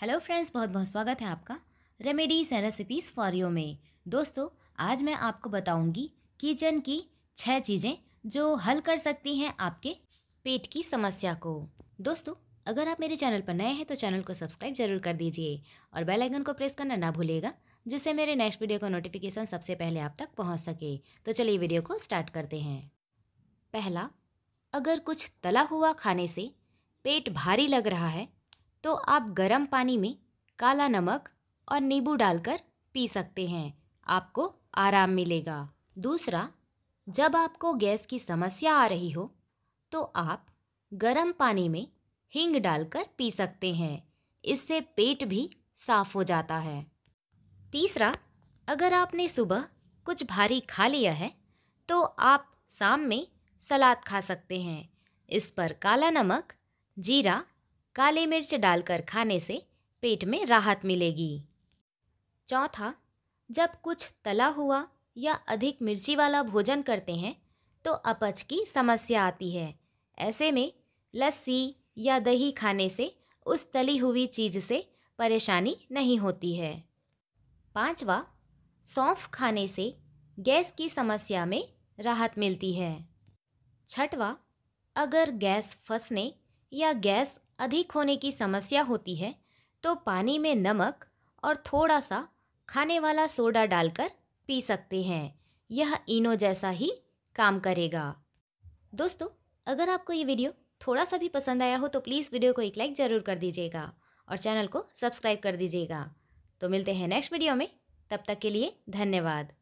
hello friends बहुत बहुत स्वागत है आपका remedies and recipes for you में दोस्तों आज मैं आपको बताऊंगी किचन की छह चीज़ें जो हल कर सकती हैं आपके पेट की समस्या को दोस्तों अगर आप मेरे चैनल पर नए हैं तो चैनल को सब्सक्राइब जरूर कर दीजिए और बेल आइकन को प्रेस करना ना भूलेगा जिससे मेरे नेक्स्ट वीडियो का नोटिफिकेशन सबसे पहले आप तक पहुँच सके तो चलिए वीडियो को स्टार्ट करते हैं पहला अगर कुछ तला हुआ खाने से पेट भारी लग रहा है तो आप गर्म पानी में काला नमक और नींबू डालकर पी सकते हैं आपको आराम मिलेगा दूसरा जब आपको गैस की समस्या आ रही हो तो आप गर्म पानी में हींग डालकर पी सकते हैं इससे पेट भी साफ हो जाता है तीसरा अगर आपने सुबह कुछ भारी खा लिया है तो आप शाम में सलाद खा सकते हैं इस पर काला नमक जीरा काले मिर्च डालकर खाने से पेट में राहत मिलेगी चौथा जब कुछ तला हुआ या अधिक मिर्ची वाला भोजन करते हैं तो अपच की समस्या आती है ऐसे में लस्सी या दही खाने से उस तली हुई चीज़ से परेशानी नहीं होती है पांचवा सौंफ खाने से गैस की समस्या में राहत मिलती है छठवा अगर गैस फंसने या गैस अधिक होने की समस्या होती है तो पानी में नमक और थोड़ा सा खाने वाला सोडा डालकर पी सकते हैं यह इनो जैसा ही काम करेगा दोस्तों अगर आपको ये वीडियो थोड़ा सा भी पसंद आया हो तो प्लीज़ वीडियो को एक लाइक ज़रूर कर दीजिएगा और चैनल को सब्सक्राइब कर दीजिएगा तो मिलते हैं नेक्स्ट वीडियो में तब तक के लिए धन्यवाद